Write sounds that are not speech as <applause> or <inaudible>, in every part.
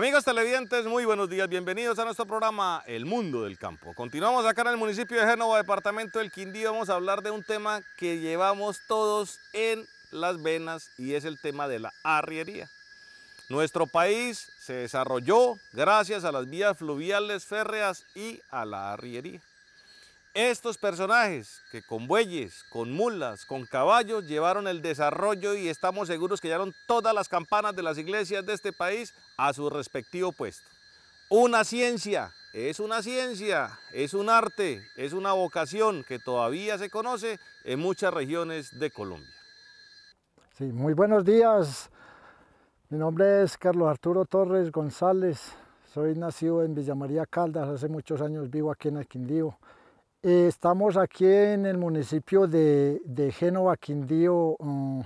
Amigos televidentes, muy buenos días, bienvenidos a nuestro programa El Mundo del Campo. Continuamos acá en el municipio de Génova, departamento del Quindío, vamos a hablar de un tema que llevamos todos en las venas y es el tema de la arriería. Nuestro país se desarrolló gracias a las vías fluviales, férreas y a la arriería. Estos personajes que con bueyes, con mulas, con caballos llevaron el desarrollo y estamos seguros que llevaron todas las campanas de las iglesias de este país a su respectivo puesto. Una ciencia, es una ciencia, es un arte, es una vocación que todavía se conoce en muchas regiones de Colombia. Sí, muy buenos días. Mi nombre es Carlos Arturo Torres González. Soy nacido en Villamaría, Caldas, hace muchos años vivo aquí en Aquindío. Eh, estamos aquí en el municipio de, Génova, Quindío, mm,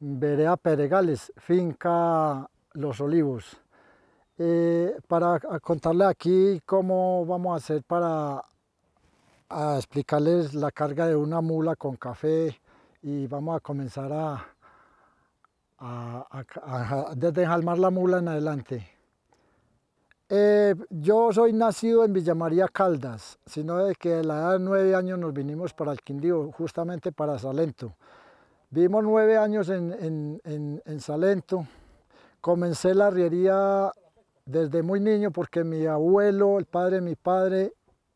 Berea Peregales, finca Los Olivos. Eh, para contarle aquí cómo vamos a hacer para explicarles la carga de una mula con café y vamos a comenzar a, a, la mula en adelante. Eh, yo soy nacido en Villa María Caldas, sino de que a la edad de nueve años nos vinimos para el Quindío, justamente para Salento. Vivimos nueve años en, Salento. Comencé la arriería desde muy niño porque mi abuelo, el padre de mi padre,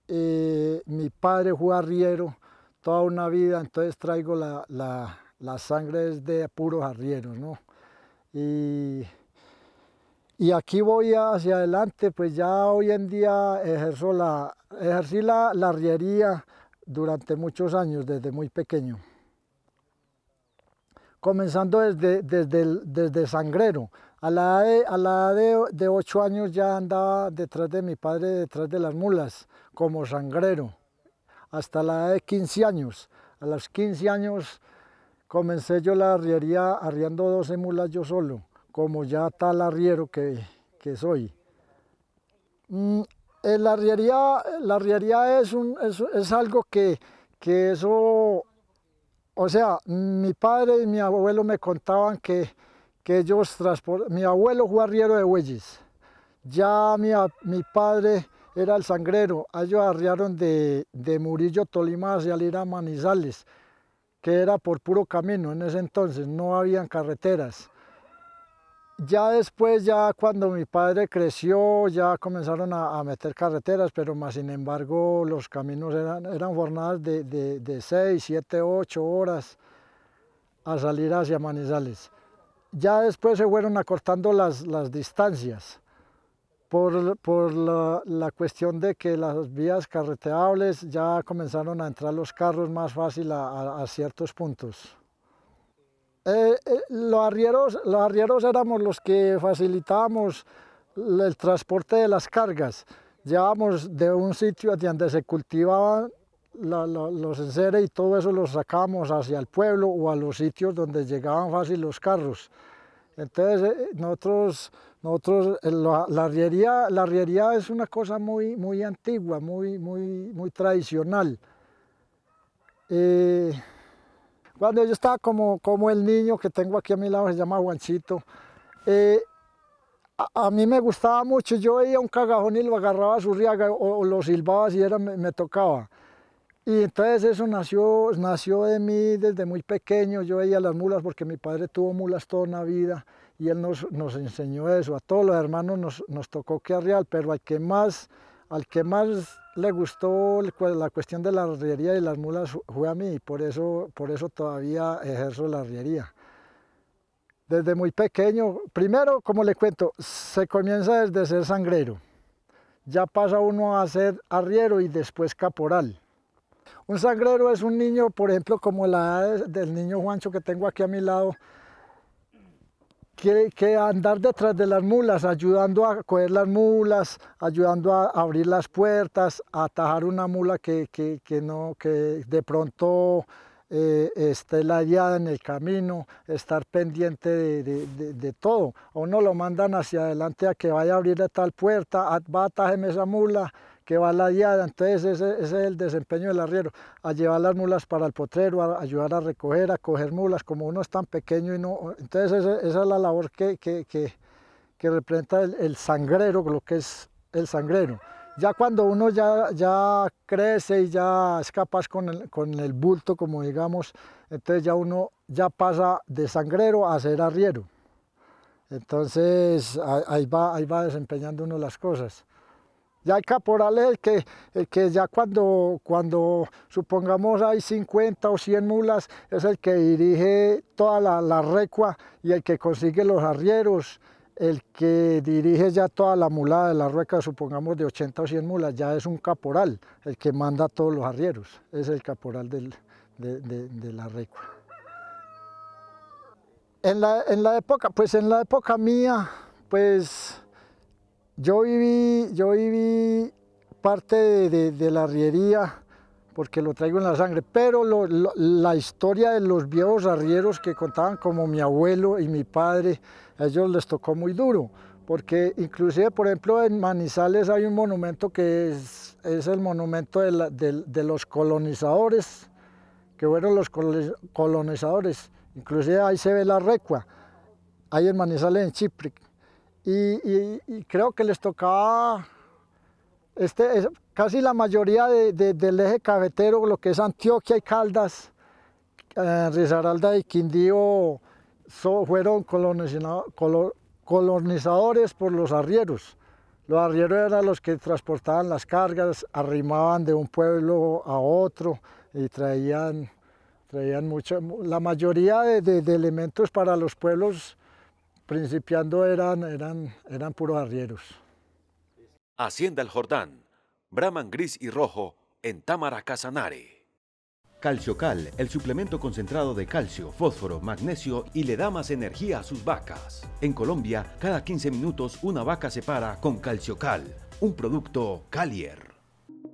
eh, mi padre fue arriero toda una vida, entonces traigo la, la, sangre de puros arrieros, ¿no? Y y aquí voy hacia adelante, pues ya hoy en día ejerzo la, ejercí la, arriería durante muchos años, desde muy pequeño. Comenzando desde, desde, desde sangrero. A la edad, de, a de 8 años ya andaba detrás de mi padre, detrás de las mulas, como sangrero. Hasta la edad de 15 años. A los 15 años comencé yo la arriería arriando 12 mulas yo solo como ya tal arriero que, que soy. Mm, eh, la, arriería, la arriería es, un, es, algo que, que eso o sea, mi padre y mi abuelo me contaban que, que ellos transportaban. Mi abuelo fue arriero de bueyes. Ya mi, padre era el sangrero. Ellos arriaron de, Murillo, Tolima, hacia Lira, Manizales, que era por puro camino en ese entonces, no habían carreteras. Ya después, ya cuando mi padre creció, ya comenzaron a, meter carreteras, pero más sin embargo los caminos eran, jornadas de, de, de 6, 7, 8 horas a salir hacia Manizales. Ya después se fueron acortando las, distancias por, la, cuestión de que las vías carreteables ya comenzaron a entrar los carros más fácil a ciertos puntos. Eh, eh, los, arrieros, los arrieros éramos los que facilitábamos el transporte de las cargas. Llevábamos de un sitio donde se cultivaban los enseres y todo eso lo sacábamos hacia el pueblo o a los sitios donde llegaban fácil los carros. Entonces eh, nosotros, nosotros la, arriería, la arriería es una cosa muy, muy antigua, muy, muy, muy tradicional. Cuando yo estaba como, como el niño que tengo aquí a mi lado, se llama Juanchito, eh, a, mí me gustaba mucho, yo veía un cagajón y lo agarraba a su riaga o, lo silbaba si era, me, tocaba. Y entonces eso nació, nació de mí desde muy pequeño, yo veía las mulas porque mi padre tuvo mulas toda una vida y él nos, enseñó eso, a todos los hermanos nos, nos tocó que arriar, pero al que más, al que más le gustó la cuestión de la arriería y las mulas fue a mí, por eso, por eso todavía ejerzo la arriería. Desde muy pequeño, primero, como le cuento, se comienza desde ser sangrero. Ya pasa uno a ser arriero y después caporal. Un sangrero es un niño, por ejemplo, como la edad del niño Juancho que tengo aquí a mi lado, que, andar detrás de las mulas, ayudando a coger las mulas, ayudando a abrir las puertas, a atajar una mula que, no, que de pronto eh, esté ladeada en el camino, estar pendiente de, todo. O no lo mandan hacia adelante a que vaya a abrir tal puerta, ah, va a esa mula, que va la diada, entonces ese, es el desempeño del arriero, a llevar las mulas para el potrero, a ayudar a recoger, a coger mulas, como uno es tan pequeño y no, entonces esa es la labor que, que, representa el, sangrero, lo que es el sangrero. Ya cuando uno ya, ya crece y ya es capaz con el, bulto, como digamos, entonces ya uno ya pasa de sangrero a ser arriero. Entonces ahí va, ahí va desempeñando uno las cosas. Ya el caporal es que, eh, que ya cuando, cuando supongamos hay 50 o 100 mulas, es el que dirige toda la, recua y el que consigue los arrieros, el que dirige ya toda la mulada de la rueca, supongamos de 80 o 100 mulas, ya es un caporal, el que manda todos los arrieros, es el caporal de, la recua. en la época, pues en la época mía, pues yo viví, parte de, la arriería porque lo traigo en la sangre, pero la historia de los viejos arrieros que contaban como mi abuelo y mi padre, a ellos les tocó muy duro, porque inclusive, por ejemplo, en Manizales hay un monumento que es, el monumento de, los colonizadores, que fueron los colonizadores, inclusive ahí se ve la recua, ahí en Manizales, en Chipre, y, creo que les tocaba, este, casi la mayoría del eje cafetero, lo que es Antioquia y Caldas, eh, Risaralda y Quindío, fueron colonizadores por los arrieros. Los arrieros eran los que transportaban las cargas, arrimaban de un pueblo a otro y traían, traían mucho, la mayoría de elementos para los pueblos principiando eran, eran, eran puros arrieros. Hacienda El Jordán, Brahman Gris y Rojo en Támara Casanare. Calciocal, el suplemento concentrado de calcio, fósforo, magnesio y le da más energía a sus vacas. En Colombia, cada 15 minutos una vaca se para con Calciocal, un producto Calier.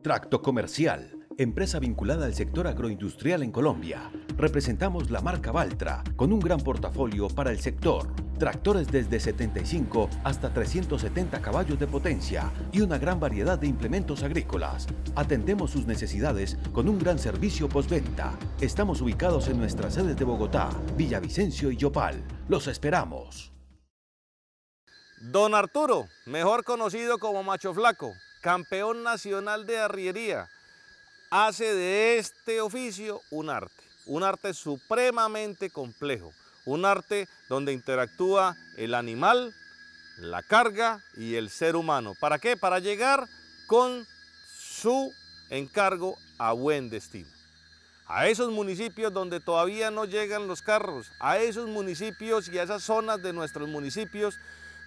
Tracto comercial empresa vinculada al sector agroindustrial en Colombia. Representamos la marca Valtra, con un gran portafolio para el sector. Tractores desde 75 hasta 370 caballos de potencia y una gran variedad de implementos agrícolas. Atendemos sus necesidades con un gran servicio postventa. Estamos ubicados en nuestras sedes de Bogotá, Villavicencio y Yopal. Los esperamos. Don Arturo, mejor conocido como Macho Flaco, campeón nacional de arriería hace de este oficio un arte, un arte supremamente complejo, un arte donde interactúa el animal, la carga y el ser humano. ¿Para qué? Para llegar con su encargo a buen destino. A esos municipios donde todavía no llegan los carros, a esos municipios y a esas zonas de nuestros municipios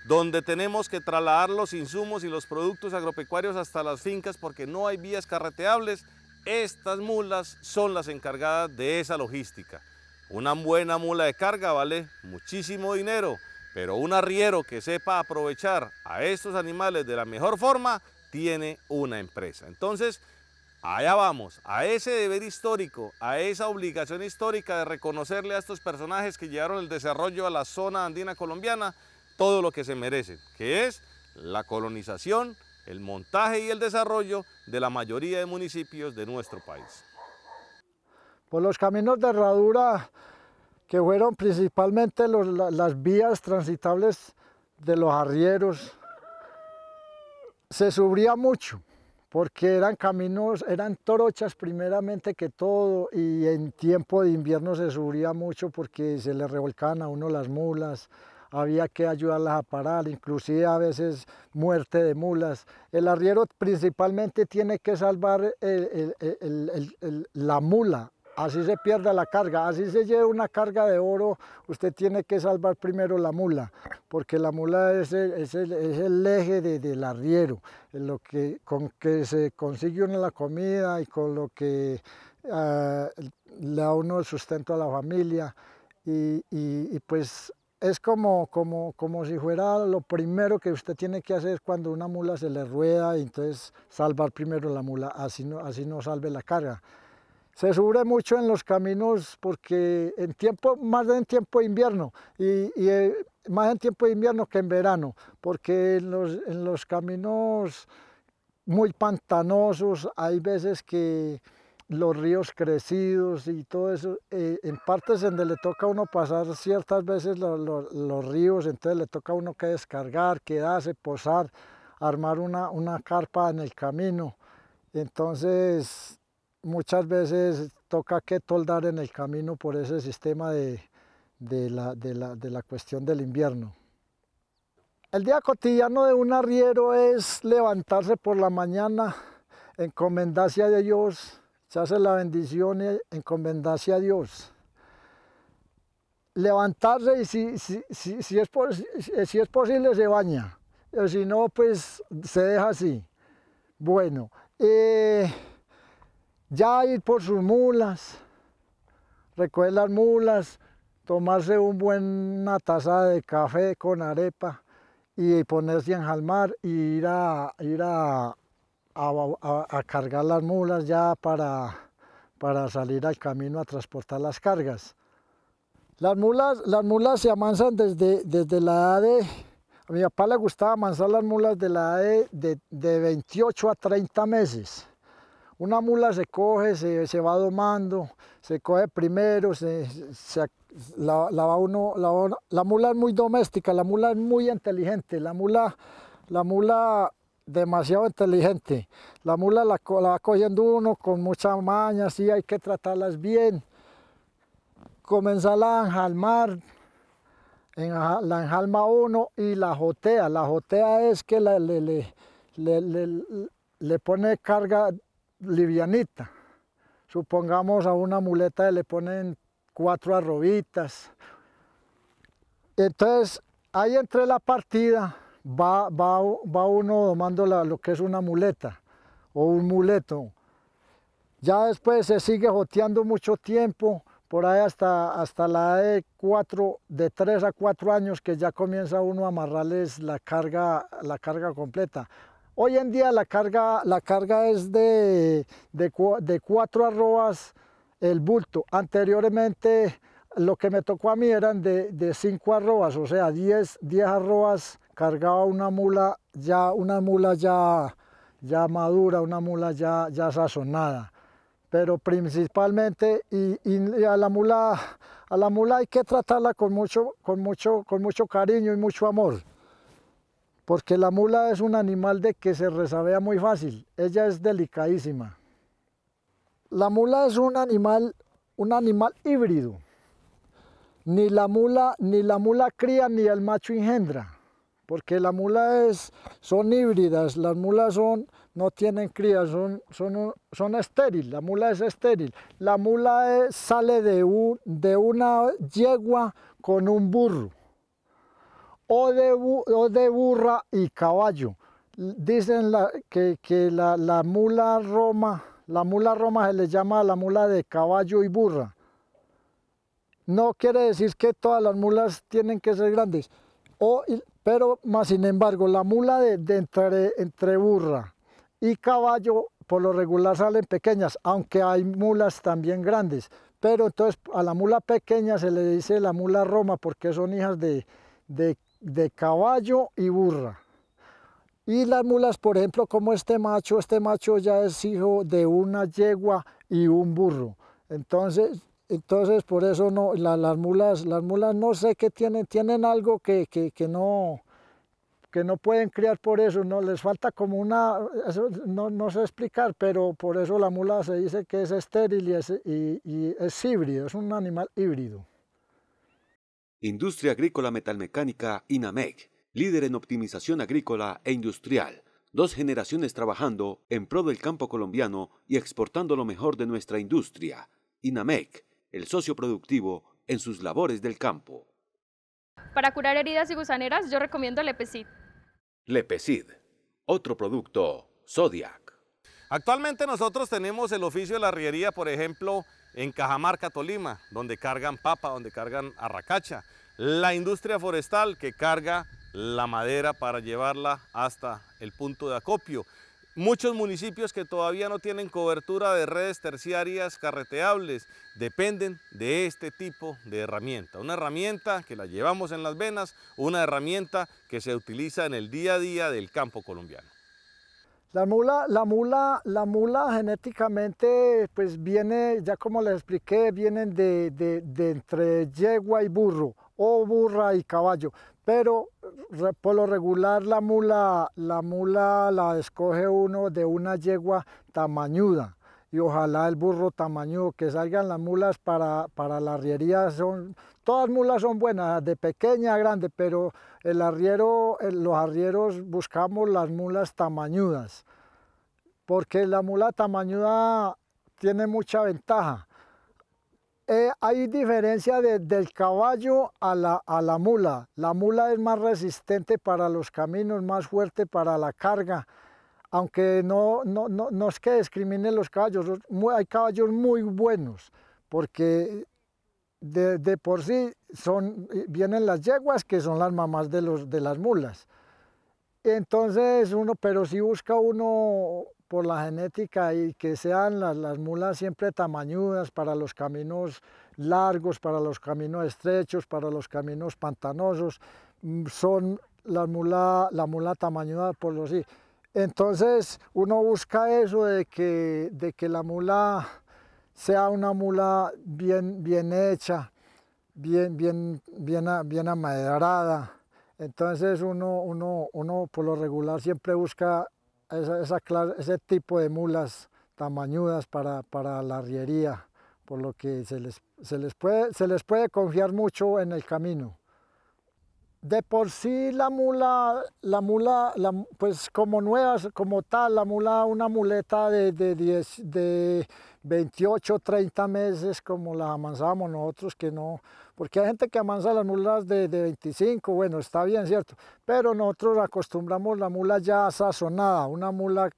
donde tenemos que trasladar los insumos y los productos agropecuarios hasta las fincas porque no hay vías carreteables, estas mulas son las encargadas de esa logística. Una buena mula de carga vale muchísimo dinero, pero un arriero que sepa aprovechar a estos animales de la mejor forma tiene una empresa. Entonces, allá vamos, a ese deber histórico, a esa obligación histórica de reconocerle a estos personajes que llevaron el desarrollo a la zona andina colombiana todo lo que se merecen, que es la colonización el montaje y el desarrollo de la mayoría de municipios de nuestro país. Por pues los caminos de herradura, que fueron principalmente las vías transitables de los arrieros, se subría mucho, porque eran caminos, eran torochas primeramente que todo, y en tiempo de invierno se subría mucho porque se le revolcaban a uno las mulas, había que ayudarlas a parar, inclusive a veces muerte de mulas. El arriero principalmente tiene que salvar la mula, así se pierda la carga, así se lleve una carga de oro, usted tiene que salvar primero la mula, porque la mula es el, eje del arriero, lo que, con que se consigue una la comida y con lo que ah, le da uno el sustento a la familia, y pues es como, como, si fuera lo primero que usted tiene que hacer cuando una mula se le rueda, y entonces salvar primero la mula, así no, así salve la carga. Se sube mucho en los caminos porque en tiempo, más en tiempo de invierno y, eh, más en tiempo de invierno que en verano, porque los, en los caminos muy pantanosos hay veces que los ríos crecidos y todo eso, eh, en partes donde le toca a uno pasar ciertas veces los ríos, entonces le toca a uno que descargar, quedarse, posar, armar una, carpa en el camino. Entonces, muchas veces toca que toldar en el camino por ese sistema de, la, de la cuestión del invierno. El día cotidiano de un arriero es levantarse por la mañana, encomendarse de Dios, se hace la bendición y encomendarse a Dios. Levantarse y si, es, si es posible se baña, si no, pues se deja así. Bueno, eh, ya ir por sus mulas, recoger las mulas, tomarse una buena taza de café con arepa y ponerse en enjalmar y ir a, ir a, a, cargar las mulas ya para, para salir al camino a transportar las cargas. Las mulas, las mulas se amansan desde, desde la edad de... A mi papá le gustaba amansar las mulas de la edad de, 28 a 30 meses. Una mula se coge, se, va domando, se coge primero, se, la, va uno, la, la, mula es muy doméstica, la mula es muy inteligente, la mula, la mula demasiado inteligente. La mula la, va cogiendo uno con mucha maña, sí, hay que tratarlas bien. Comenzarla a enjalmar, en, la enjalma uno y la jotea. La jotea es que le, le, le, le, pone carga livianita. Supongamos a una muleta le ponen cuatro arrobitas. Entonces, ahí entre la partida, va, uno domando lo que es una muleta o un muleto. Ya después se sigue joteando mucho tiempo, por ahí hasta, hasta la de 4, de 3 a 4 años que ya comienza uno a amarrarles la carga, la carga completa. Hoy en día la carga, la carga es de, de, de cuatro arrobas el bulto. Anteriormente lo que me tocó a mí eran de, de cinco arrobas, o sea, 10 arrobas cargaba una mula ya, una mula ya, ya madura, una mula ya, ya sazonada. Pero principalmente, y, a, la mula, a la mula hay que tratarla con mucho, con, mucho, con mucho cariño y mucho amor, porque la mula es un animal de que se resabea muy fácil, ella es delicadísima. La mula es un animal, un animal híbrido ni la mula, ni la mula cría ni el macho engendra, porque la mula es, son híbridas, las mulas son, no tienen cría, son, son, estériles, la mula es estéril. La mula sale de, de una yegua con un burro, o de, burra y caballo. Dicen que, la, la mula roma, la mula roma se le llama la mula de caballo y burra no quiere decir que todas las mulas tienen que ser grandes, o, pero más sin embargo, la mula de, entre, burra y caballo por lo regular salen pequeñas, aunque hay mulas también grandes, pero entonces a la mula pequeña se le dice la mula roma porque son hijas de, de, de caballo y burra. Y las mulas, por ejemplo, como este macho, este macho ya es hijo de una yegua y un burro. Entonces entonces, por eso no, las, mulas, las mulas no sé qué tienen, tienen algo que, que, no, que no pueden criar por eso, no les falta como una, no, no, sé explicar, pero por eso la mula se dice que es estéril y es, y, y es híbrido, es un animal híbrido. Industria Agrícola Metalmecánica INAMEC, líder en optimización agrícola e industrial. Dos generaciones trabajando en pro del campo colombiano y exportando lo mejor de nuestra industria. INAMEC el socio productivo en sus labores del campo. Para curar heridas y gusaneras yo recomiendo Lepecid. Lepecid, otro producto Zodiac. Actualmente nosotros tenemos el oficio de la arriería, por ejemplo, en Cajamarca, Tolima, donde cargan papa, donde cargan arracacha. La industria forestal que carga la madera para llevarla hasta el punto de acopio. Muchos municipios que todavía no tienen cobertura de redes terciarias carreteables dependen de este tipo de herramienta. Una herramienta que la llevamos en las venas, una herramienta que se utiliza en el día a día del campo colombiano. La mula, la mula, la mula genéticamente pues viene, ya como les expliqué, vienen de, entre yegua y burro o burra y caballo, pero por lo regular la mula, la mula la escoge uno de una yegua tamañuda y ojalá el burro tamañudo, que salgan las mulas para, la arriería. Son, todas mulas son buenas, de pequeña a grande, pero el arriero, los arrieros buscamos las mulas tamañudas, porque la mula tamañuda tiene mucha ventaja eh, hay diferencia del caballo a la, a la mula. La mula es más resistente para los caminos, más fuerte para la carga aunque no, no, no, es que discriminen los caballos, hay caballos muy buenos, porque de, por sí son, vienen las yeguas, que son las mamás de, los, de las mulas. Entonces uno, pero si busca uno por la genética y que sean las, mulas siempre tamañudas para los caminos largos, para los caminos estrechos, para los caminos pantanosos. Mm, son la mula, la mula por lo sí. Entonces uno busca eso de que, de que la mula sea una mula bien, bien hecha, bien, bien, bien, bien amaderada. Entonces uno, uno, uno por lo regular siempre busca ese tipo de mulas tamañudas para, para la arriería, por lo que se les puede confiar mucho en el camino de por sí la mula, la mula, pues como nuevas, como tal, la mula, una muleta de, de, 28, 30 meses, como la amansamos nosotros, que no, porque hay gente que amansa las mulas de, 25, bueno, está bien, ¿cierto? Pero nosotros acostumbramos la mula ya sazonada, una mula,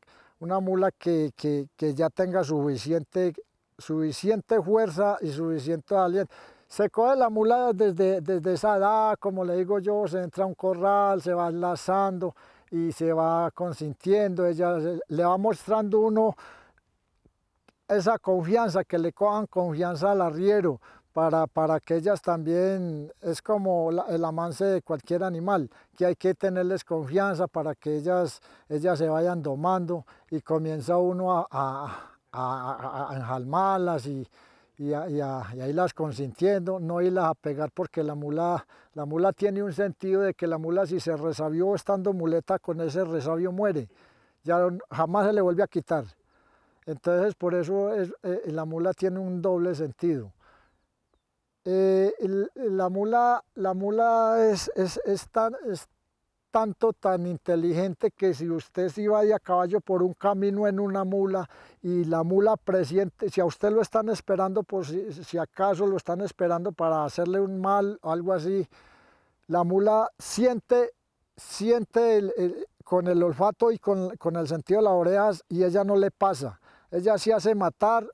una mula que, ya tenga suficiente suficiente fuerza y suficiente aliento. Se coge la mula desde, desde esa edad, como le digo yo, se entra a un corral, se va enlazando y se va consintiendo, ella eh, le va mostrando uno esa confianza, que le cojan confianza al arriero, para, para, que ellas también, es como el amance de cualquier animal, que hay que tenerles confianza para que ellas, ellas se vayan domando y comienza uno a, a, a, enjalmarlas y, y, ahí las consintiendo, no irlas a pegar porque la mula, la mula tiene un sentido de que la mula si se resabió estando muleta con ese resabio muere, ya jamás se le vuelve a quitar. Entonces por eso es, eh, eh, la mula tiene un doble sentido. Eh, la, mula, la mula es, es, tan, tanto, tan inteligente que si usted se iba de a caballo por un camino en una mula y la mula presiente, si a usted lo están esperando, por si, acaso lo están esperando para hacerle un mal o algo así, la mula siente, siente con el olfato y con, con el sentido de las orejas y ella no le pasa. Ella se hace matar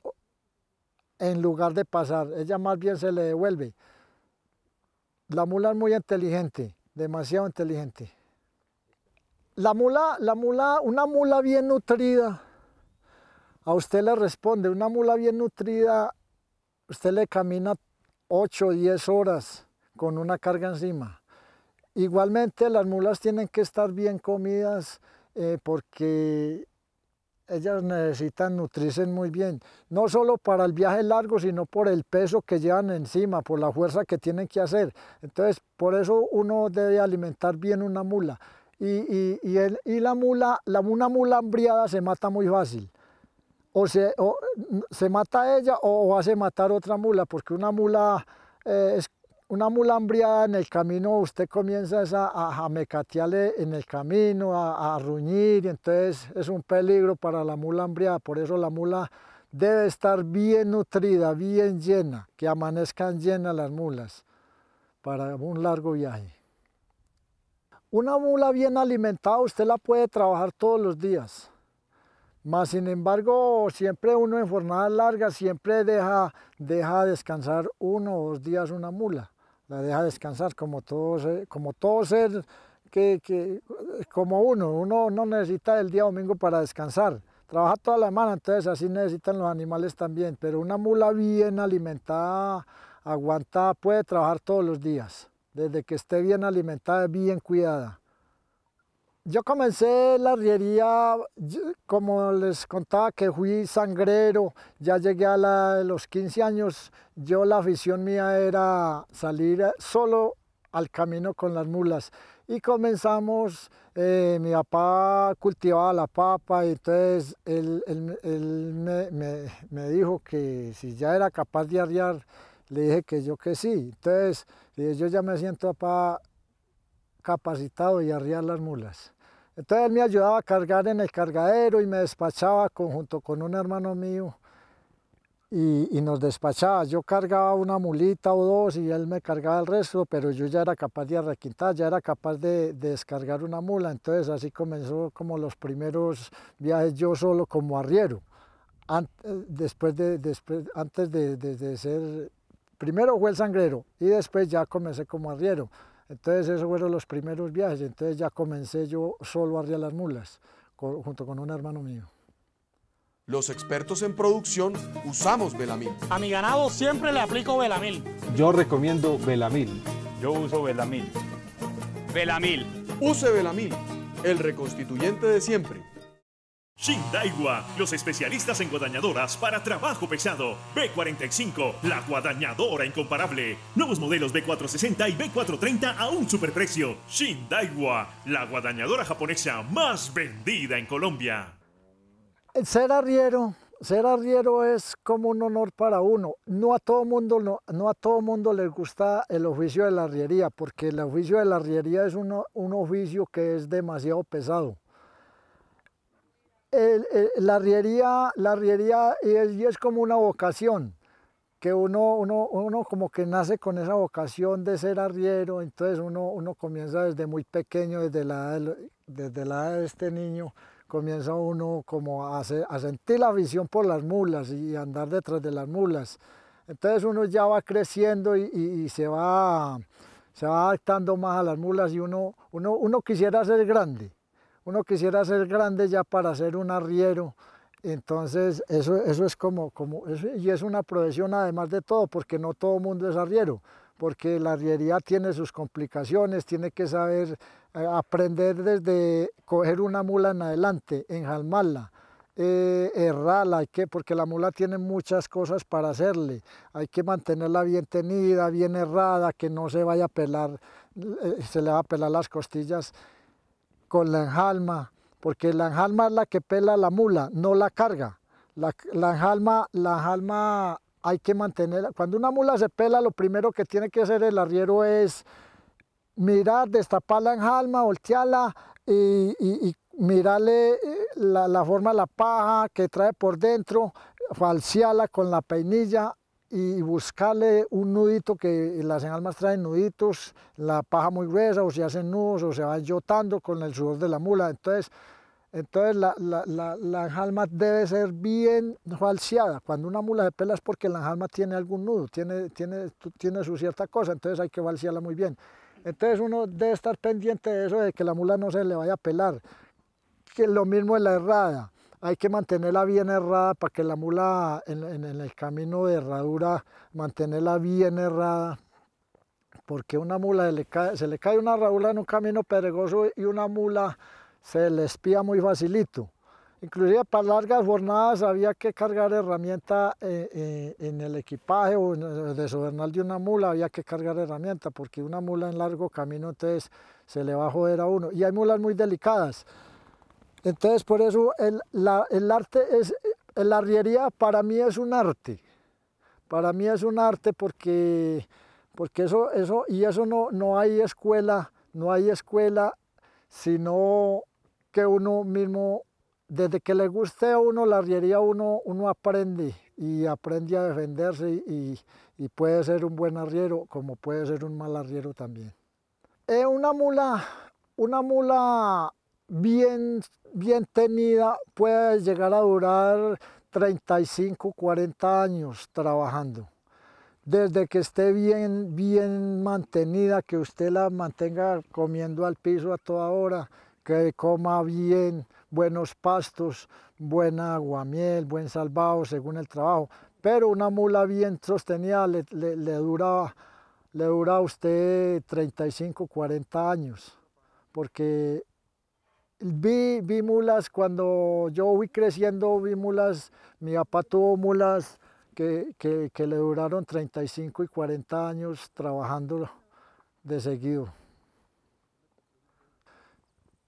en lugar de pasar, ella más bien se le devuelve. La mula es muy inteligente, demasiado inteligente. La mula, la mula, una mula bien nutrida, a usted le responde, una mula bien nutrida, usted le camina 8 o 10 horas con una carga encima. Igualmente las mulas tienen que estar bien comidas eh, porque ellas necesitan nutrirse muy bien, no solo para el viaje largo, sino por el peso que llevan encima, por la fuerza que tienen que hacer. Entonces, por eso uno debe alimentar bien una mula y, la mula, una mula hambriada se mata muy fácil. O se, mata ella o, hace matar otra mula, porque una mula, eh, una mula hambriada en el camino, usted comienza a, mecatearle en el camino, a, ruñir, y entonces es un peligro para la mula hambriada, por eso la mula debe estar bien nutrida, bien llena, que amanezcan llenas las mulas para un largo viaje. Una mula bien alimentada usted la puede trabajar todos los días. Mas sin embargo, siempre uno en jornadas largas siempre deja, deja descansar uno o dos días una mula. La deja descansar como todo, como todo ser que, como uno. Uno no necesita el día domingo para descansar. Trabaja toda la semana, entonces así necesitan los animales también. Pero una mula bien alimentada, aguantada, puede trabajar todos los días desde que esté bien alimentada, bien cuidada. Yo comencé la arriería, como les contaba que fui sangrero, ya llegué a los 15 años, yo la afición mía era salir eh, solo al camino con las mulas y comenzamos, eh, mi papá cultivaba la papa y entonces él, me, dijo que si ya era capaz de arriar, le dije que yo que sí, entonces yo ya me siento capacitado y arriar las mulas. Entonces él me ayudaba a cargar en el cargadero y me despachaba junto con un hermano mío y, nos despachaba. Yo cargaba una mulita o dos y él me cargaba el resto, pero yo ya era capaz de arrequintar, ya era capaz de, descargar una mula. Entonces así comenzó como los primeros viajes yo solo como arriero. Antes, eh, después de, después, antes de ser primero fue el sangrero y después ya comencé como arriero. Entonces esos fueron los primeros viajes, entonces ya comencé yo solo a arriar las mulas, junto con un hermano mío. Los expertos en producción usamos Velamil. A mi ganado siempre le aplico Velamil. Yo recomiendo Velamil. Yo uso Velamil. Velamil. Use Velamil, el reconstituyente de siempre. Shindaiwa, los especialistas en guadañadoras para trabajo pesado. B45, la guadañadora incomparable. Nuevos modelos B460 y B430 a un superprecio. Shindaiwa, la guadañadora japonesa más vendida en Colombia. Ser arriero, ser arriero es como un honor para uno. No a todo mundo, no, a todo mundo le gusta el oficio de la arriería, porque el oficio de la arriería es un oficio que es demasiado pesado la arriería, la es, como una vocación, que uno, uno, como que nace con esa vocación de ser arriero, entonces uno, uno comienza desde muy pequeño, desde la, edad, desde la de este niño, comienza uno como a, sentir la visión por las mulas y andar detrás de las mulas. Entonces uno ya va creciendo y, se, va, se va adaptando más a las mulas y uno, uno, uno quisiera ser grande uno quisiera ser grande ya para ser un arriero, entonces eso, eso es como, como y es una profesión además de todo, porque no todo el mundo es arriero, porque la arriería tiene sus complicaciones, tiene que saber eh, aprender desde coger una mula en adelante, enjalmarla, eh, errarla, hay que, porque la mula tiene muchas cosas para hacerle, hay que mantenerla bien tenida, bien errada, que no se vaya a pelar, eh, se le va a pelar las costillas, con la enjalma, porque la enjalma es la que pela la mula, no la carga. La, enjalma, la hay que mantenerla, cuando una mula se pela, lo primero que tiene que hacer el arriero es mirar, destapar la enjalma, voltearla y, mirarle eh, la, forma de la paja que trae por dentro, falsearla con la peinilla, y buscarle un nudito que las enjalmas traen nuditos, la paja muy gruesa o se hacen nudos o se va yotando con el sudor de la mula. Entonces, entonces la, la, enjalma debe ser bien falseada. Cuando una mula se pela es porque la enjalma tiene algún nudo, tiene, tiene, tiene su cierta cosa, entonces hay que falsearla muy bien. Entonces uno debe estar pendiente de eso, de que la mula no se le vaya a pelar. Que lo mismo es la herrada hay que mantenerla bien errada para que la mula en, el camino de herradura, mantenerla bien errada, porque una mula se le, cae, una herradura en un camino pedregoso y una mula se le espía muy facilito. Inclusive para largas jornadas había que cargar herramienta eh, eh, en el equipaje o en el de una mula, había que cargar herramienta porque una mula en largo camino entonces se le va a joder a uno. Y hay mulas muy delicadas, entonces, por eso el, la, arte es, eh, la arriería para mí es un arte. Para mí es un arte porque, porque eso, eso, y eso no, no hay escuela, no hay escuela, sino que uno mismo, desde que le guste a uno la arriería, uno, uno aprende y aprende a defenderse y, puede ser un buen arriero como puede ser un mal arriero también. Es eh, una mula, una mula bien, bien tenida puede llegar a durar 35, 40 años trabajando. Desde que esté bien, bien mantenida, que usted la mantenga comiendo al piso a toda hora, que coma bien, buenos pastos, buena miel buen salvado según el trabajo. Pero una mula bien sostenida le, dura, le dura a usted 35, 40 años, porque vi, mulas cuando yo fui creciendo, vi mulas, mi papá tuvo mulas que, le duraron 35 y 40 años trabajando de seguido.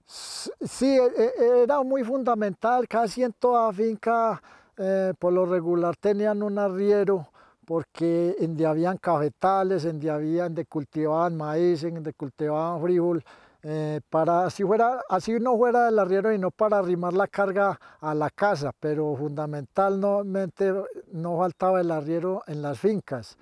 Sí, e, e, era muy fundamental, casi en toda finca eh, por lo regular tenían un arriero porque en donde habían cafetales, en donde habían, de cultivaban maíz, en donde cultivaban frijol, eh, para así, fuera, así no fuera del arriero y no para arrimar la carga a la casa, pero fundamentalmente no faltaba el arriero en las fincas,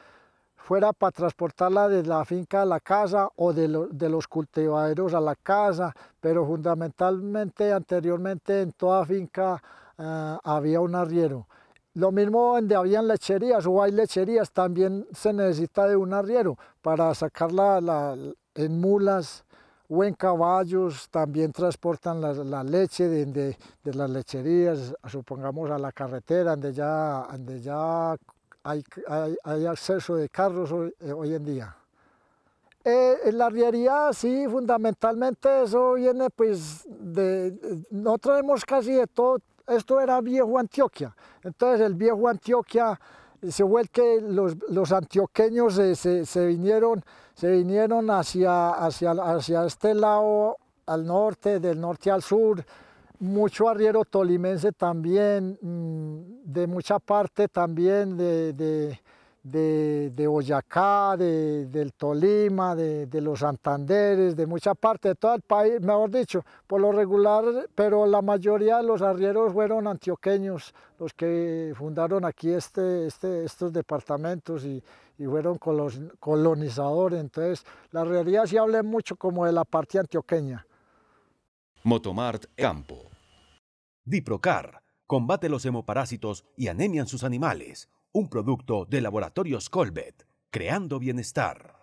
fuera para transportarla de la finca a la casa o de, de los cultivaderos a la casa, pero fundamentalmente anteriormente en toda finca eh, había un arriero. Lo mismo donde habían lecherías o hay lecherías, también se necesita de un arriero para sacarla en mulas o en caballos, también transportan la, leche de, las lecherías, supongamos a la carretera, donde ya, hay, hay, acceso de carros hoy, eh, en día. Eh, en la arriería sí, fundamentalmente eso viene pues de, no traemos casi de todo, esto era viejo Antioquia, entonces el viejo Antioquia se vuelve que los, antioqueños se, vinieron, se vinieron hacia, hacia, hacia este lado, al norte, del norte al sur, mucho arriero tolimense también, mm, de mucha parte también de, de, de Boyacá, de, del Tolima, de, de, los Santanderes, de mucha parte de todo el país, mejor dicho, por lo regular, pero la mayoría de los arrieros fueron antioqueños, los que fundaron aquí este, este estos departamentos y, fueron colonizadores. Entonces, la realidad sí habla mucho como de la parte antioqueña. Motomart Campo. Diprocar. Combate los hemoparásitos y anemian sus animales un producto de Laboratorios Colbet, creando bienestar.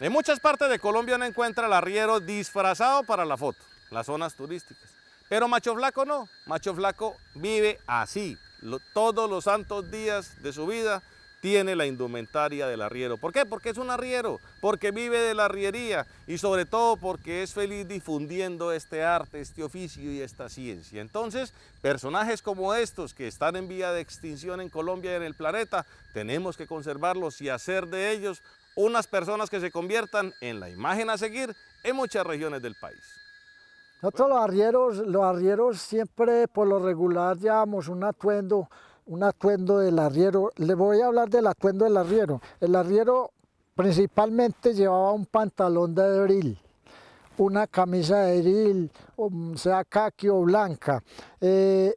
En muchas partes de Colombia no encuentra el arriero disfrazado para la foto, las zonas turísticas. Pero Macho Flaco no, Macho Flaco vive así, todos los santos días de su vida tiene la indumentaria del arriero. ¿Por qué? Porque es un arriero, porque vive de la arriería y sobre todo porque es feliz difundiendo este arte, este oficio y esta ciencia. Entonces, personajes como estos que están en vía de extinción en Colombia y en el planeta, tenemos que conservarlos y hacer de ellos unas personas que se conviertan en la imagen a seguir en muchas regiones del país. Nosotros los arrieros, los arrieros siempre por lo regular llevamos un atuendo un atuendo del arriero. Le voy a hablar del atuendo del arriero. El arriero principalmente llevaba un pantalón de abril una camisa de eril, mm, sea caqui o blanca. Eh,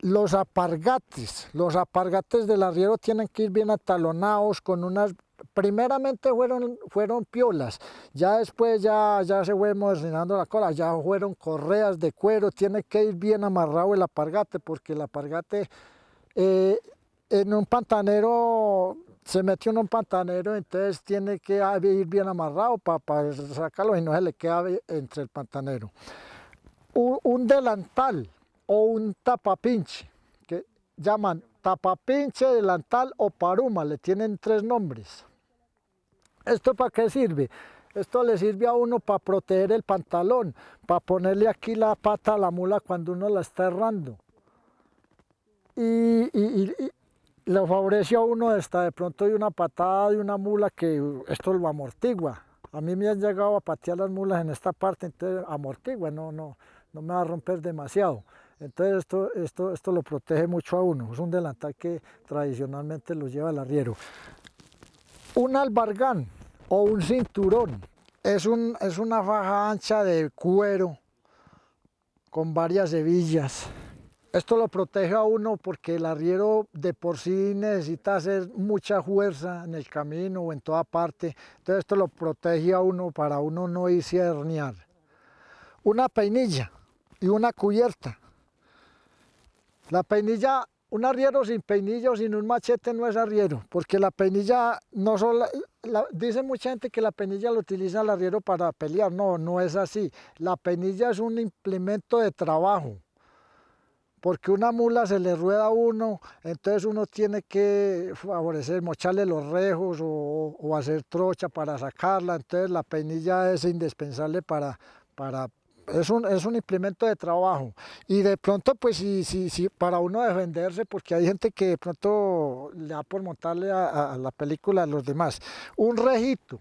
los apargates, los apargates del arriero tienen que ir bien atalonados con unas primeramente fueron, fueron piolas, ya después ya, se fue modernizando la cola, ya fueron correas de cuero, tiene que ir bien amarrado el apargate, porque el apargate eh, en un pantanero, se metió en un pantanero, entonces tiene que ir bien amarrado para, sacarlo y no se le queda entre el pantanero. Un, un delantal o un tapapinche, que llaman tapapinche, delantal o paruma, le tienen tres nombres. ¿Esto para qué sirve? Esto le sirve a uno para proteger el pantalón, para ponerle aquí la pata a la mula cuando uno la está errando. Y, lo favorece a uno hasta de pronto y una patada de una mula que esto lo amortigua. A mí me han llegado a patear las mulas en esta parte, entonces amortigua, no, no, no me va a romper demasiado. Entonces esto, esto, esto lo protege mucho a uno. Es un delantal que tradicionalmente lo lleva el arriero. Un albargán o un cinturón. Es, un, es una faja ancha de cuero con varias hebillas. Esto lo protege a uno porque el arriero de por sí necesita hacer mucha fuerza en el camino o en toda parte. Entonces esto lo protege a uno para uno no irse a herniar. Una peinilla y una cubierta. La peinilla un arriero sin peinillo, sin un machete no es arriero, porque la peinilla no solo... dice mucha gente que la peinilla lo utiliza el arriero para pelear, no, no es así. La peinilla es un implemento de trabajo, porque una mula se le rueda a uno, entonces uno tiene que favorecer, mocharle los rejos o, hacer trocha para sacarla, entonces la peinilla es indispensable para, para, es un, implemento de trabajo. Y de pronto, pues, si, si, si para uno defenderse, porque hay gente que de pronto le da por montarle a, la película a los demás, un rejito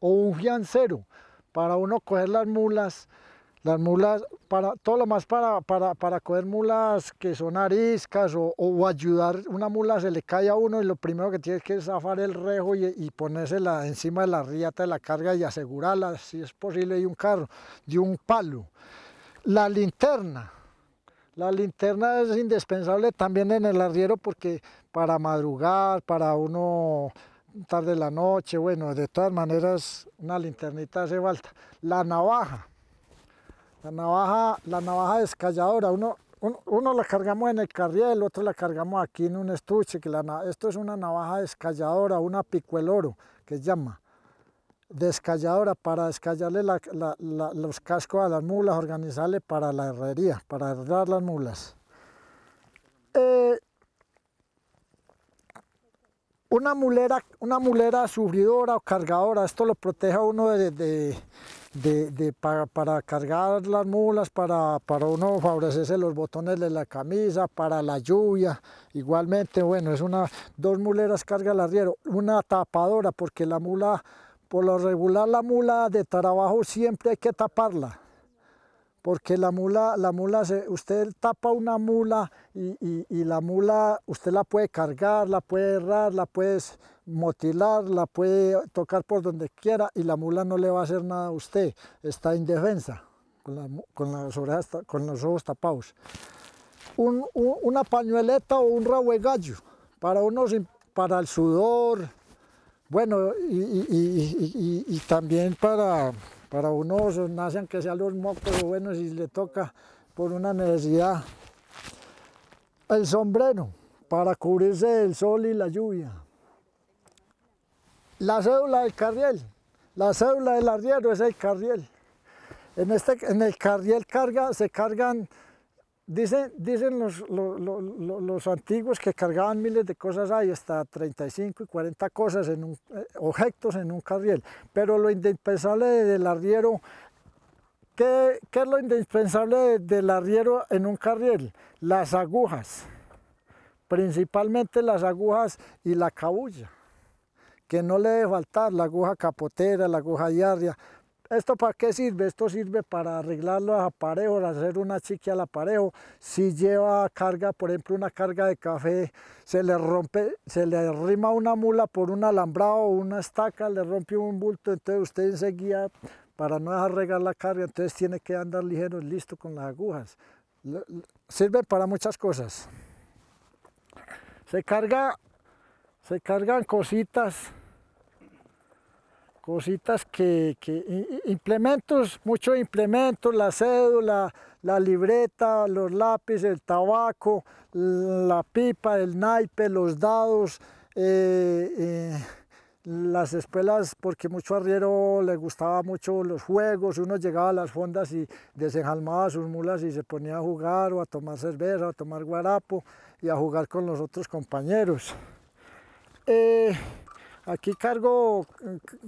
o un fiancero para uno coger las mulas las mulas, para, todo lo más para, para, coger mulas que son ariscas o, o, ayudar, una mula se le cae a uno y lo primero que tiene que es zafar el rejo y, y ponérsela encima de la riata de la carga y asegurarla, si es posible, y un carro, de un palo. La linterna, la linterna es indispensable también en el arriero porque para madrugar, para uno tarde la noche, bueno, de todas maneras una linternita hace falta. La navaja, la navaja, la navaja descalladora, uno, uno, la cargamos en el carriel, otro la cargamos aquí en un estuche. Que la, esto es una navaja descalladora, una picueloro, que se llama descalladora para descallarle los cascos a las mulas, organizarle para la herrería, para herrar las mulas. Eh, una mulera, una mulera subridora o cargadora, esto lo protege a uno de, de, para, cargar las mulas, para, para uno favorecerse los botones de la camisa, para la lluvia. Igualmente, bueno, es una, dos muleras carga el arriero, una tapadora, porque la mula, por lo regular la mula de trabajo siempre hay que taparla. Porque la mula, la mula usted tapa una mula y, y la mula usted la puede cargar, la puede errar, la puede motilar, la puede tocar por donde quiera y la mula no le va a hacer nada a usted, está indefensa, con, con, con los ojos tapados. una pañueleta o un rabo para, unos, para el sudor, bueno, y, también para, para unos, nacen que sean los mocos bueno, si le toca por una necesidad. El sombrero, para cubrirse del sol y la lluvia, la cédula del carriel, la cédula del arriero es el carriel. En, este, en el carriel carga, se cargan, dicen, dicen los, antiguos que cargaban miles de cosas, hay hasta 35 y 40 cosas, en un, eh, objetos en un carriel. Pero lo indispensable del arriero ¿Qué, ¿Qué, es lo indispensable del arriero en un carriel? Las agujas, principalmente las agujas y la cabulla que no le debe faltar la aguja capotera, la aguja diaria. ¿Esto para qué sirve? Esto sirve para arreglar los aparejos, hacer una chiquilla. al aparejo. Si lleva carga, por ejemplo, una carga de café, se le rompe, se le arrima una mula por un alambrado, o una estaca, le rompe un bulto, entonces usted enseguida, para no dejar regar la carga, entonces tiene que andar ligero, y listo con las agujas. Sirve para muchas cosas. Se carga, se cargan cositas cositas que, implementos, muchos implementos, la cédula, la libreta, los lápices, el tabaco, la pipa, el naipe, los dados, eh, eh, las espuelas, porque mucho arriero le gustaba mucho los juegos, uno llegaba a las fondas y desenjalmaba sus mulas y se ponía a jugar o a tomar cerveza, a tomar guarapo y a jugar con los otros compañeros. Eh, Aquí cargo,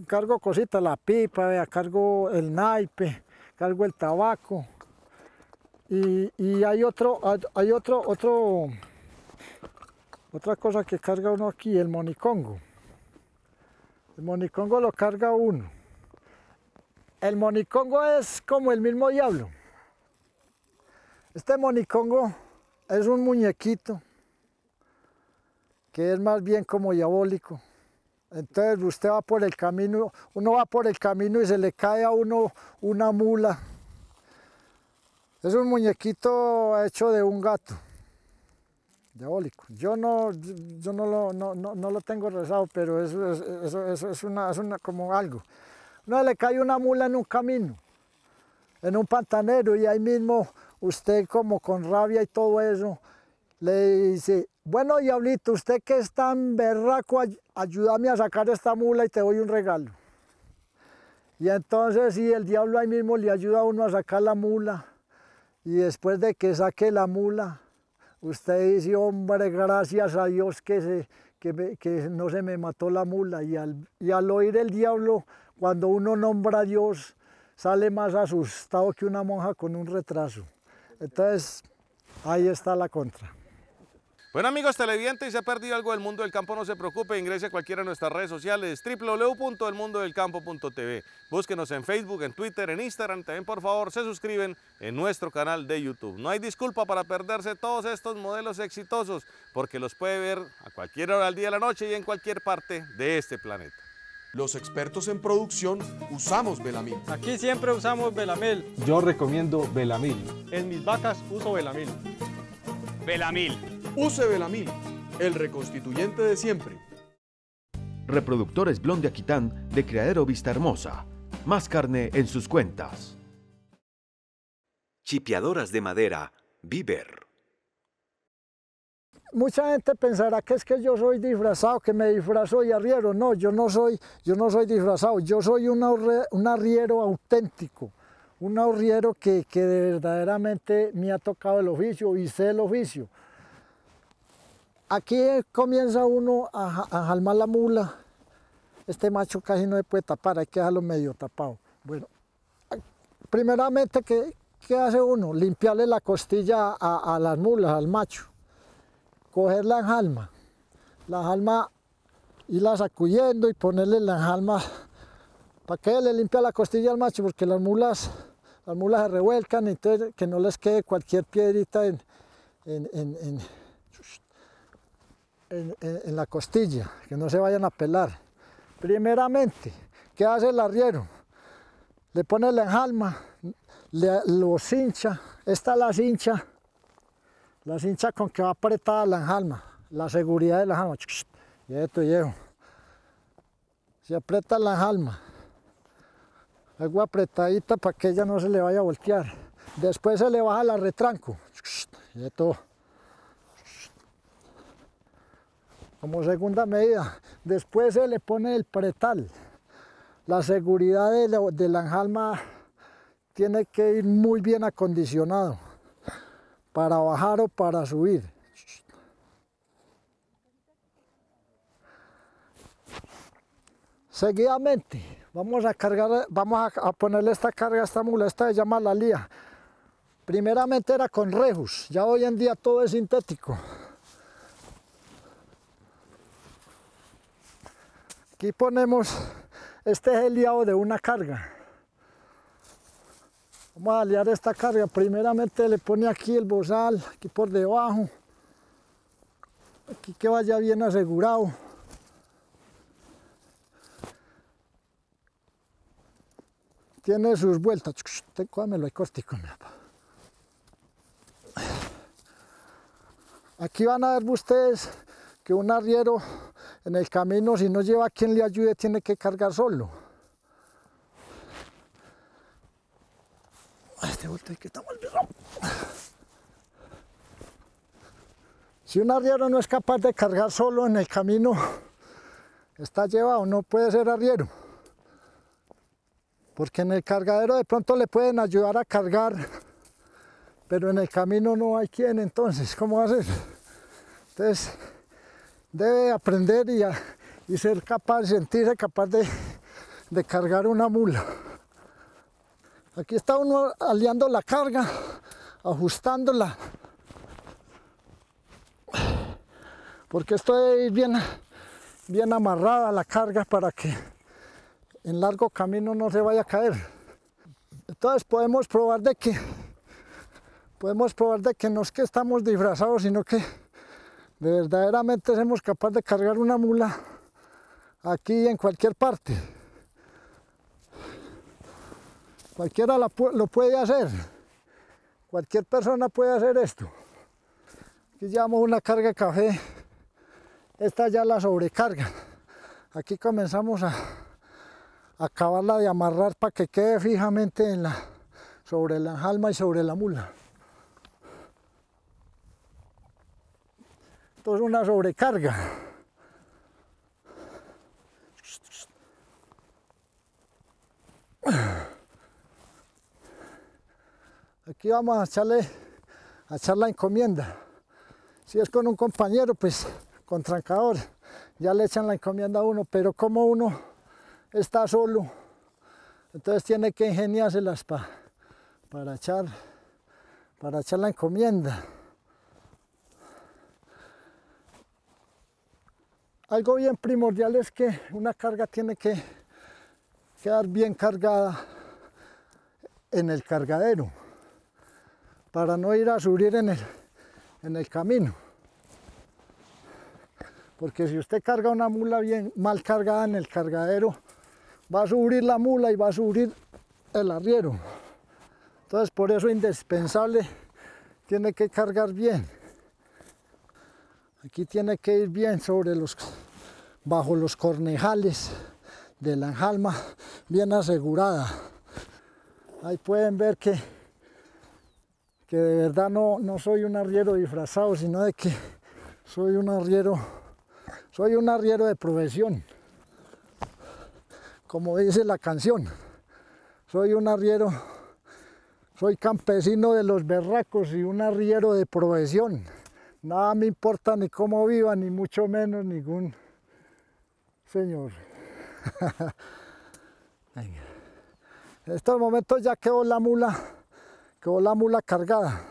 cargo cositas, la pipa, cargo el naipe, cargo el tabaco. Y, hay otro, otro, otro, otra cosa que carga uno aquí, el monicongo. El monicongo lo carga uno. El monicongo es como el mismo diablo. Este monicongo es un muñequito que es más bien como diabólico. Entonces usted va por el camino, uno va por el camino y se le cae a uno una mula. Es un muñequito hecho de un gato, diabólico. Yo no, yo no, lo, tengo rezado, pero eso, es, una, una, como algo. Uno le cae una mula en un camino, en un pantanero, y ahí mismo usted como con rabia y todo eso, le dice, bueno, diablito, usted que es tan berraco, ayúdame a sacar esta mula y te doy un regalo. Y entonces, si el diablo ahí mismo le ayuda a uno a sacar la mula. Y después de que saque la mula, usted dice, hombre, gracias a Dios que, se, que, no se me mató la mula. Y al, y al oír el diablo, cuando uno nombra a Dios, sale más asustado que una monja con un retraso. Entonces, ahí está la contra. Bueno amigos televidentes, si se ha perdido algo del mundo del campo, no se preocupe, ingrese a cualquiera de nuestras redes sociales, www.elmundodelcampo.tv. Búsquenos en Facebook, en Twitter, en Instagram, también por favor se suscriben en nuestro canal de YouTube. No hay disculpa para perderse todos estos modelos exitosos, porque los puede ver a cualquier hora del día de la noche y en cualquier parte de este planeta. Los expertos en producción usamos Belamil. Aquí siempre usamos Belamil. Yo recomiendo Belamil. En mis vacas uso Belamil velamil Use velamil el reconstituyente de siempre. Reproductores Blonde Aquitán de Criadero Vista Hermosa. Más carne en sus cuentas. Chipiadoras de madera, Viver. Mucha gente pensará que es que yo soy disfrazado, que me disfrazo y arriero. No, yo no soy, yo no soy disfrazado, yo soy un arriero auténtico un ahorriero que, que verdaderamente me ha tocado el oficio y sé el oficio. Aquí comienza uno a, a la mula. Este macho casi no se puede tapar, hay que dejarlo medio tapado. Bueno, primeramente, ¿qué, hace uno? Limpiarle la costilla a, las mulas, al macho. Coger la enjalma, la enjalma, irla sacudiendo y ponerle la enjalma para que le limpia la costilla al macho, porque las mulas las mulas se revuelcan, entonces que no les quede cualquier piedrita en, la costilla, que no se vayan a pelar. Primeramente, ¿qué hace el arriero? Le pone la enjalma, le, los hincha, esta la hincha, la hincha con que va apretada la enjalma, la seguridad de la enjalma, y esto llevo. Se aprieta la enjalma, agua apretadita para que ella no se le vaya a voltear. Después se le baja la retranco. Y de Como segunda medida. Después se le pone el pretal. La seguridad de la, de tiene que ir muy bien acondicionado para bajar o para subir. Seguidamente Vamos a cargar, vamos a, ponerle esta carga a esta mula, esta se llama la lía. Primeramente era con rejus, ya hoy en día todo es sintético. Aquí ponemos, este es el liado de una carga. Vamos a liar esta carga, primeramente le pone aquí el bozal, aquí por debajo, aquí que vaya bien asegurado. tiene sus vueltas. y mi Aquí van a ver ustedes que un arriero en el camino, si no lleva a quien le ayude, tiene que cargar solo. Este si un arriero no es capaz de cargar solo en el camino, está llevado, no puede ser arriero porque en el cargadero de pronto le pueden ayudar a cargar, pero en el camino no hay quien, entonces, ¿cómo hacer? Entonces, debe aprender y, ser capaz, sentirse capaz de, cargar una mula. Aquí está uno aliando la carga, ajustándola. Porque esto debe bien, bien amarrada la carga para que en largo camino no se vaya a caer. Entonces podemos probar de que podemos probar de que no es que estamos disfrazados, sino que de verdaderamente somos capaces de cargar una mula aquí en cualquier parte. Cualquiera lo puede hacer. Cualquier persona puede hacer esto. Aquí llevamos una carga de café. Esta ya la sobrecarga. Aquí comenzamos a acabarla de amarrar para que quede fijamente en la, sobre la enjalma y sobre la mula. es una sobrecarga. Aquí vamos a echarle a echar la encomienda. Si es con un compañero, pues con trancador, ya le echan la encomienda a uno, pero como uno está solo, entonces tiene que ingeniárselas para, echar, para echar la encomienda. Algo bien primordial es que una carga tiene que quedar bien cargada en el cargadero para no ir a subir en el, en el camino. Porque si usted carga una mula bien mal cargada en el cargadero, va a subir la mula y va a subir el arriero. Entonces por eso es indispensable, tiene que cargar bien. Aquí tiene que ir bien sobre los, bajo los cornejales de la enjalma, bien asegurada. Ahí pueden ver que, que de verdad no, no soy un arriero disfrazado, sino de que soy un arriero, soy un arriero de profesión como dice la canción, soy un arriero, soy campesino de los berracos y un arriero de profesión. Nada me importa ni cómo viva, ni mucho menos ningún señor. <laughs> en estos momentos ya quedó la mula, quedó la mula cargada,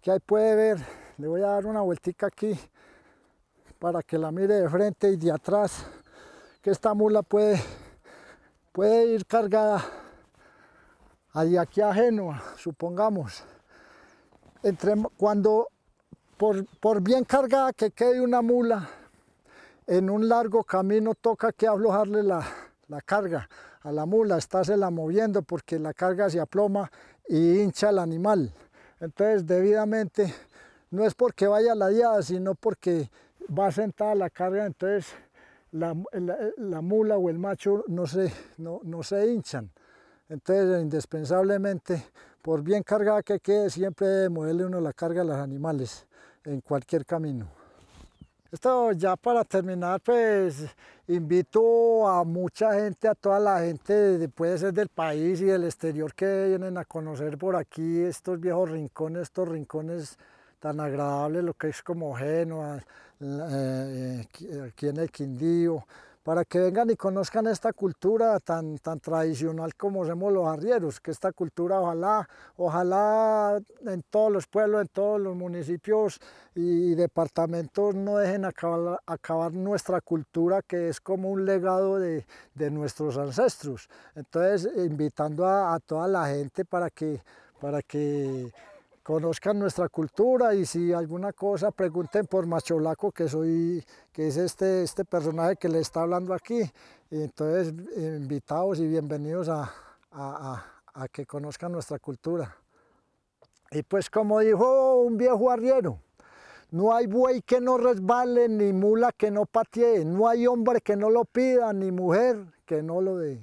que ahí puede ver, le voy a dar una vueltica aquí para que la mire de frente y de atrás, que esta mula puede puede ir cargada de aquí a Génova, supongamos. Entre, cuando por, bien cargada que quede una mula, en un largo camino toca que aflojarle la, carga a la mula, la moviendo porque la carga se aploma y hincha el animal. Entonces, debidamente, no es porque vaya la diada, sino porque va sentada la carga, entonces la, mula o el macho no se, no, se hinchan. Entonces, indispensablemente, por bien cargada que quede, siempre debe uno la carga a los animales en cualquier camino. Esto ya para terminar, pues invito a mucha gente, a toda la gente, puede ser del país y del exterior, que vienen a conocer por aquí estos viejos rincones, estos rincones tan agradable lo que es como Génova, eh, eh, aquí en el Quindío, para que vengan y conozcan esta cultura tan, tan tradicional como somos los arrieros, que esta cultura ojalá, ojalá en todos los pueblos, en todos los municipios y departamentos no dejen acabar, acabar nuestra cultura que es como un legado de, nuestros ancestros. Entonces invitando a, toda la gente para que, para que conozcan nuestra cultura y si alguna cosa pregunten por Macholaco, que soy, que es este, este personaje que le está hablando aquí. entonces, invitados y bienvenidos a, que conozcan nuestra cultura. Y pues como dijo un viejo arriero, no hay buey que no resbale, ni mula que no patee, no hay hombre que no lo pida, ni mujer que no lo dé.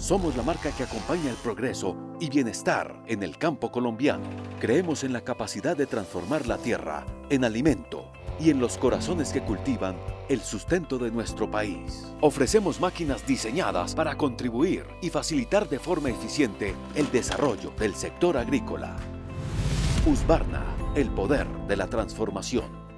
Somos la marca que acompaña el progreso y bienestar en el campo colombiano. Creemos en la capacidad de transformar la tierra en alimento y en los corazones que cultivan el sustento de nuestro país. Ofrecemos máquinas diseñadas para contribuir y facilitar de forma eficiente el desarrollo del sector agrícola. Usbarna, el poder de la transformación.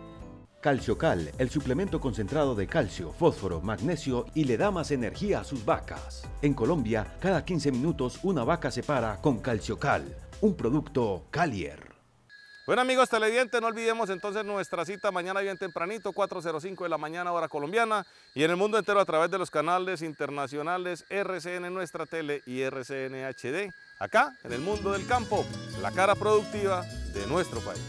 Calciocal, el suplemento concentrado de calcio, fósforo, magnesio y le da más energía a sus vacas. En Colombia, cada 15 minutos una vaca se para con Calciocal, un producto Calier. Bueno amigos televidentes, no olvidemos entonces nuestra cita mañana bien tempranito, 4.05 de la mañana hora colombiana y en el mundo entero a través de los canales internacionales RCN Nuestra Tele y RCN HD, acá en el mundo del campo, la cara productiva de nuestro país.